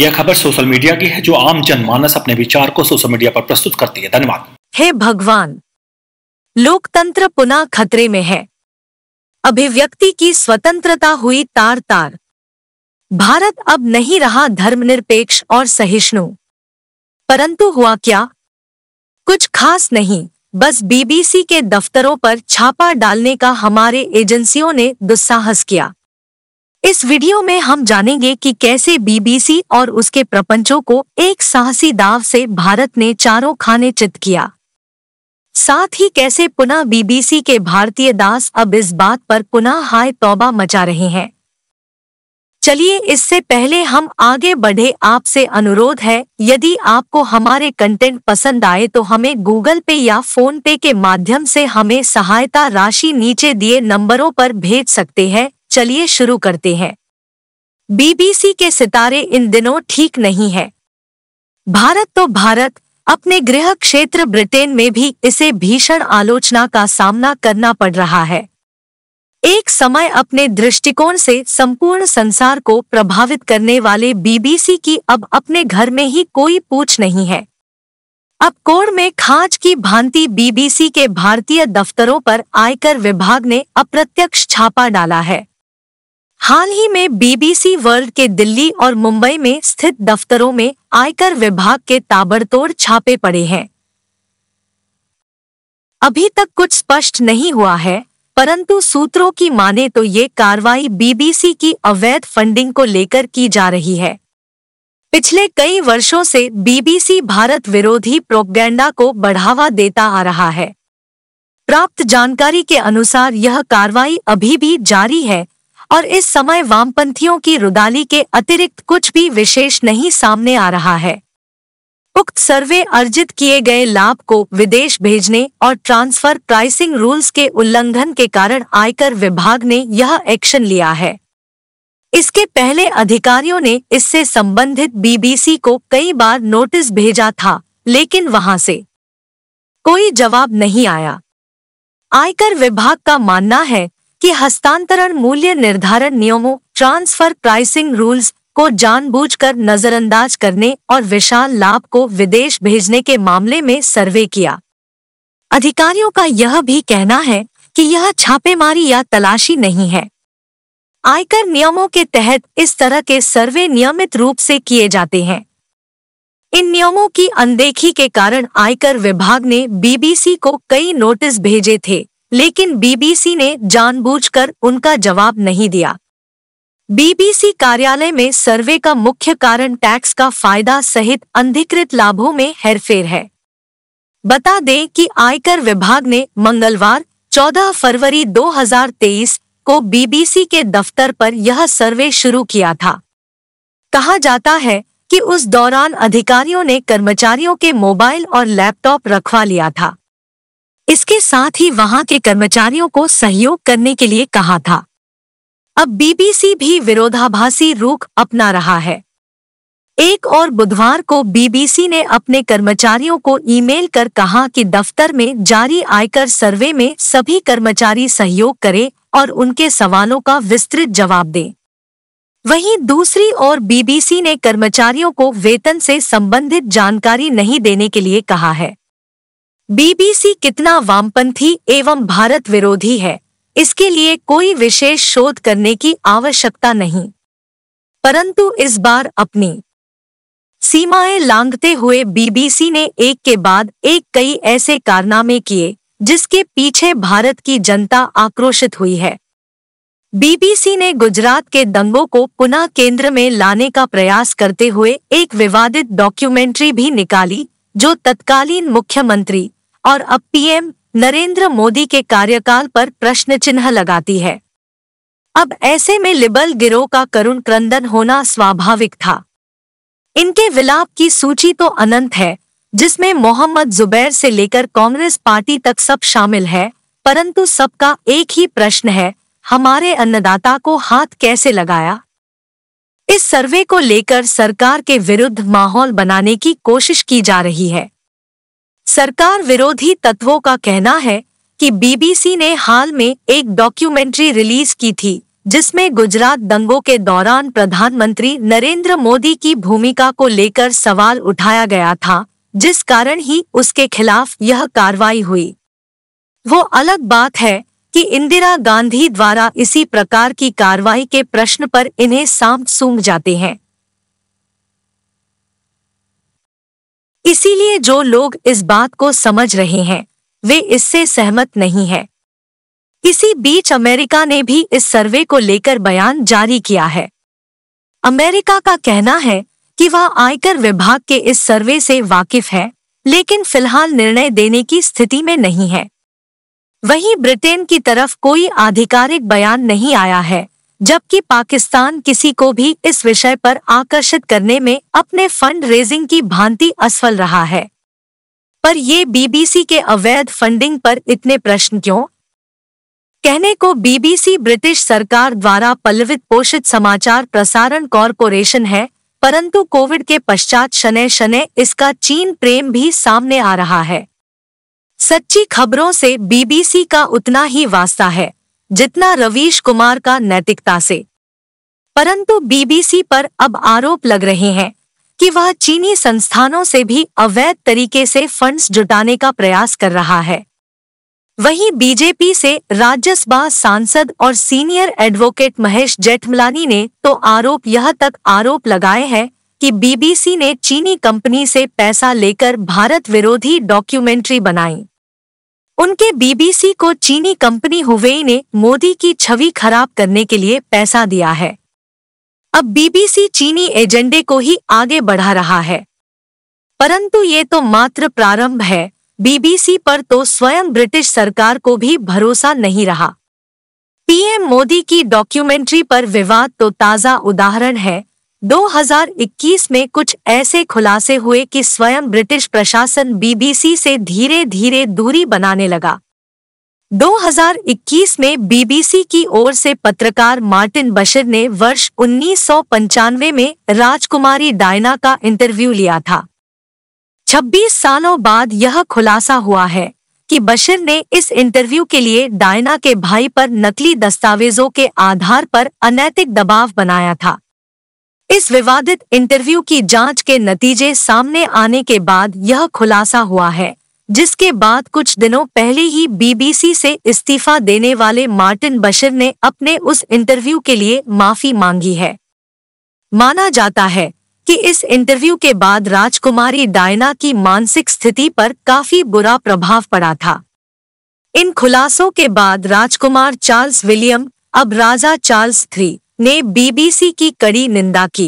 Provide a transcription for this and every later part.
यह खबर social media की है जो आम जनमानस अपने विचार को सोशल मीडिया पर प्रस्तुत करती है धन्यवाद हे भगवान लोकतंत्र पुनः खतरे में है अभिव्यक्ति की स्वतंत्रता हुई तार तार भारत अब नहीं रहा धर्मनिरपेक्ष और सहिष्णु परंतु हुआ क्या कुछ खास नहीं बस बीबीसी के दफ्तरों पर छापा डालने का हमारे एजेंसियों ने दुस्साहस किया इस वीडियो में हम जानेंगे कि कैसे बीबीसी और उसके प्रपंचों को एक साहसी दाव से भारत ने चारों खाने चित किया साथ ही कैसे पुनः बीबीसी के भारतीय दास अब इस बात पर पुनः हाय तौबा मचा रहे हैं चलिए इससे पहले हम आगे बढ़े आपसे अनुरोध है यदि आपको हमारे कंटेंट पसंद आए तो हमें गूगल पे या फोन पे के माध्यम से हमें सहायता राशि नीचे दिए नंबरों पर भेज सकते हैं चलिए शुरू करते हैं बीबीसी के सितारे इन दिनों ठीक नहीं है भारत तो भारत अपने गृह क्षेत्र ब्रिटेन में भी इसे भीषण आलोचना का सामना करना पड़ रहा है एक समय अपने दृष्टिकोण से संपूर्ण संसार को प्रभावित करने वाले बीबीसी की अब अपने घर में ही कोई पूछ नहीं है अब कोड़ में खाज की भांति बीबीसी के भारतीय दफ्तरों पर आयकर विभाग ने अप्रत्यक्ष छापा डाला है हाल ही में बीबीसी वर्ल्ड के दिल्ली और मुंबई में स्थित दफ्तरों में आयकर विभाग के ताबड़तोड़ छापे पड़े हैं अभी तक कुछ स्पष्ट नहीं हुआ है परंतु सूत्रों की माने तो ये कार्रवाई बीबीसी की अवैध फंडिंग को लेकर की जा रही है पिछले कई वर्षों से बीबीसी भारत विरोधी प्रोपगैंडा को बढ़ावा देता आ रहा है प्राप्त जानकारी के अनुसार यह कार्रवाई अभी भी जारी है और इस समय वामपंथियों की रुदाली के अतिरिक्त कुछ भी विशेष नहीं सामने आ रहा है उक्त सर्वे अर्जित किए गए लाभ को विदेश भेजने और ट्रांसफर प्राइसिंग रूल्स के उल्लंघन के कारण आयकर विभाग ने यह एक्शन लिया है इसके पहले अधिकारियों ने इससे संबंधित बीबीसी को कई बार नोटिस भेजा था लेकिन वहां से कोई जवाब नहीं आया आयकर विभाग का मानना है कि हस्तांतरण मूल्य निर्धारण नियमों ट्रांसफर प्राइसिंग रूल्स को जानबूझकर नजरअंदाज करने और विशाल लाभ को विदेश भेजने के मामले में सर्वे किया अधिकारियों का यह भी कहना है कि यह छापेमारी या तलाशी नहीं है आयकर नियमों के तहत इस तरह के सर्वे नियमित रूप से किए जाते हैं इन नियमों की अनदेखी के कारण आयकर विभाग ने बीबीसी को कई नोटिस भेजे थे लेकिन बीबीसी ने जानबूझकर उनका जवाब नहीं दिया बीबीसी कार्यालय में सर्वे का मुख्य कारण टैक्स का फायदा सहित अंधिकृत लाभों में हेरफेर है बता दें कि आयकर विभाग ने मंगलवार 14 फरवरी 2023 को बीबीसी के दफ्तर पर यह सर्वे शुरू किया था कहा जाता है कि उस दौरान अधिकारियों ने कर्मचारियों के मोबाइल और लैपटॉप रखवा लिया था इसके साथ ही वहां के कर्मचारियों को सहयोग करने के लिए कहा था अब बीबीसी भी विरोधाभासी रूख अपना रहा है एक और बुधवार को बीबीसी ने अपने कर्मचारियों को ईमेल कर कहा कि दफ्तर में जारी आयकर सर्वे में सभी कर्मचारी सहयोग करें और उनके सवालों का विस्तृत जवाब दें वहीं दूसरी ओर बीबीसी ने कर्मचारियों को वेतन से संबंधित जानकारी नहीं देने के लिए कहा है बीबीसी कितना वामपंथी एवं भारत विरोधी है इसके लिए कोई विशेष शोध करने की आवश्यकता नहीं परंतु इस बार अपनी सीमाएं लांघते हुए बीबीसी ने एक के बाद एक कई ऐसे कारनामे किए जिसके पीछे भारत की जनता आक्रोशित हुई है बीबीसी ने गुजरात के दंगों को पुनः केंद्र में लाने का प्रयास करते हुए एक विवादित डॉक्यूमेंट्री भी निकाली जो तत्कालीन मुख्यमंत्री और अब पीएम नरेंद्र मोदी के कार्यकाल पर प्रश्न चिन्ह लगाती है अब ऐसे में लिबल गिरोह का करुण क्रंदन होना स्वाभाविक था इनके विलाप की सूची तो अनंत है जिसमें मोहम्मद जुबैर से लेकर कांग्रेस पार्टी तक सब शामिल है परंतु सबका एक ही प्रश्न है हमारे अन्नदाता को हाथ कैसे लगाया इस सर्वे को लेकर सरकार के विरुद्ध माहौल बनाने की कोशिश की जा रही है सरकार विरोधी तत्वों का कहना है कि बीबीसी ने हाल में एक डॉक्यूमेंट्री रिलीज की थी जिसमें गुजरात दंगों के दौरान प्रधानमंत्री नरेंद्र मोदी की भूमिका को लेकर सवाल उठाया गया था जिस कारण ही उसके खिलाफ यह कार्रवाई हुई वो अलग बात है कि इंदिरा गांधी द्वारा इसी प्रकार की कार्रवाई के प्रश्न पर इन्हें सांप सूंघ जाते हैं इसीलिए जो लोग इस बात को समझ रहे हैं वे इससे सहमत नहीं हैं। इसी बीच अमेरिका ने भी इस सर्वे को लेकर बयान जारी किया है अमेरिका का कहना है कि वह आयकर विभाग के इस सर्वे से वाकिफ है लेकिन फिलहाल निर्णय देने की स्थिति में नहीं है वहीं ब्रिटेन की तरफ कोई आधिकारिक बयान नहीं आया है जबकि पाकिस्तान किसी को भी इस विषय पर आकर्षित करने में अपने फंड रेजिंग की भांति असफल रहा है पर ये बीबीसी के अवैध फंडिंग पर इतने प्रश्न क्यों कहने को बीबीसी ब्रिटिश सरकार द्वारा पल्लवित पोषित समाचार प्रसारण कॉरपोरेशन है परंतु कोविड के पश्चात शनै शनै इसका चीन प्रेम भी सामने आ रहा है सच्ची खबरों से बीबीसी का उतना ही वास्ता है जितना रवीश कुमार का नैतिकता से परंतु बीबीसी पर अब आरोप लग रहे हैं कि वह चीनी संस्थानों से भी अवैध तरीके से फंड्स जुटाने का प्रयास कर रहा है वहीं बीजेपी से राज्यसभा सांसद और सीनियर एडवोकेट महेश जेठमलानी ने तो आरोप यह तक आरोप लगाए हैं कि बीबीसी ने चीनी कंपनी से पैसा लेकर भारत विरोधी डॉक्यूमेंट्री बनाई उनके बीबीसी को चीनी कंपनी हुवेई ने मोदी की छवि खराब करने के लिए पैसा दिया है अब बीबीसी चीनी एजेंडे को ही आगे बढ़ा रहा है परंतु ये तो मात्र प्रारंभ है बीबीसी पर तो स्वयं ब्रिटिश सरकार को भी भरोसा नहीं रहा पीएम मोदी की डॉक्यूमेंट्री पर विवाद तो ताज़ा उदाहरण है 2021 में कुछ ऐसे खुलासे हुए कि स्वयं ब्रिटिश प्रशासन बीबीसी से धीरे धीरे दूरी बनाने लगा 2021 में बीबीसी की ओर से पत्रकार मार्टिन बशर ने वर्ष उन्नीस में राजकुमारी डायना का इंटरव्यू लिया था 26 सालों बाद यह खुलासा हुआ है कि बशर ने इस इंटरव्यू के लिए डायना के भाई पर नकली दस्तावेजों के आधार पर अनैतिक दबाव बनाया था इस विवादित इंटरव्यू की जांच के नतीजे सामने आने के बाद यह खुलासा हुआ है जिसके बाद कुछ दिनों पहले ही बीबीसी से इस्तीफा देने वाले मार्टिन बशर ने अपने उस इंटरव्यू के लिए माफी मांगी है माना जाता है कि इस इंटरव्यू के बाद राजकुमारी डायना की मानसिक स्थिति पर काफी बुरा प्रभाव पड़ा था इन खुलासों के बाद राजकुमार चार्ल्स विलियम अब राजा चार्ल्स थ्री ने बीबीसी की कड़ी निंदा की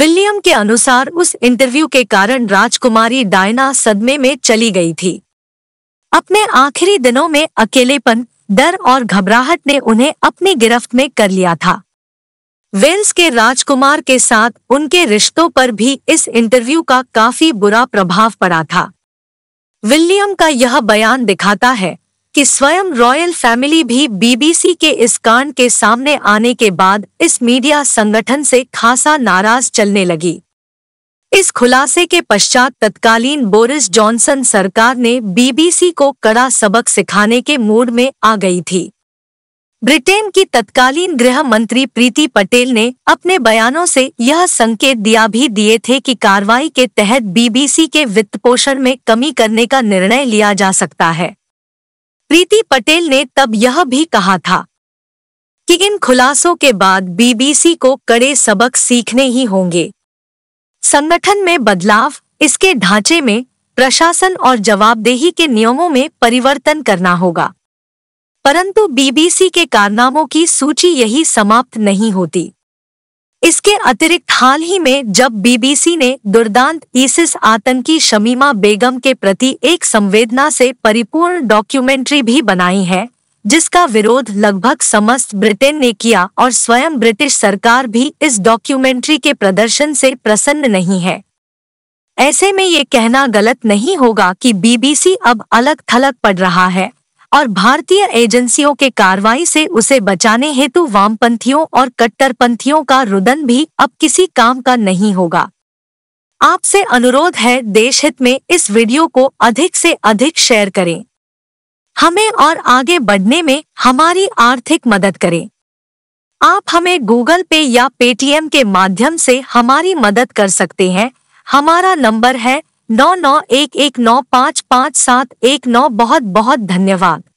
विलियम के अनुसार उस इंटरव्यू के कारण राजकुमारी डायना सदमे में चली गई थी अपने आखिरी दिनों में अकेलेपन डर और घबराहट ने उन्हें अपनी गिरफ्त में कर लिया था वेल्स के राजकुमार के साथ उनके रिश्तों पर भी इस इंटरव्यू का काफी बुरा प्रभाव पड़ा था विलियम का यह बयान दिखाता है कि स्वयं रॉयल फैमिली भी बीबीसी के इस कांड के सामने आने के बाद इस मीडिया संगठन से खासा नाराज चलने लगी इस खुलासे के पश्चात तत्कालीन बोरिस जॉनसन सरकार ने बीबीसी को कड़ा सबक सिखाने के मूड में आ गई थी ब्रिटेन की तत्कालीन गृह मंत्री प्रीति पटेल ने अपने बयानों से यह संकेत दिया भी दिए थे कि कार्रवाई के तहत बीबीसी के वित्त पोषण में कमी करने का निर्णय लिया जा सकता है प्रीति पटेल ने तब यह भी कहा था कि इन खुलासों के बाद बीबीसी को कड़े सबक सीखने ही होंगे संगठन में बदलाव इसके ढांचे में प्रशासन और जवाबदेही के नियमों में परिवर्तन करना होगा परंतु बीबीसी के कारनामों की सूची यही समाप्त नहीं होती इसके अतिरिक्त हाल ही में जब बीबीसी ने दुर्दांत ईसिस आतंकी शमीमा बेगम के प्रति एक संवेदना से परिपूर्ण डॉक्यूमेंट्री भी बनाई है जिसका विरोध लगभग समस्त ब्रिटेन ने किया और स्वयं ब्रिटिश सरकार भी इस डॉक्यूमेंट्री के प्रदर्शन से प्रसन्न नहीं है ऐसे में ये कहना गलत नहीं होगा कि बीबीसी अब अलग थलग पड़ रहा है और भारतीय एजेंसियों के कार्रवाई से उसे बचाने हेतु वामपंथियों और कट्टरपंथियों का रुदन भी अब किसी काम का नहीं होगा आपसे अनुरोध है देश हित में इस वीडियो को अधिक से अधिक शेयर करें हमें और आगे बढ़ने में हमारी आर्थिक मदद करें आप हमें गूगल पे या पेटीएम के माध्यम से हमारी मदद कर सकते हैं हमारा नंबर है नौ नौ एक एक नौ पाँच पाँच सात एक नौ बहुत बहुत धन्यवाद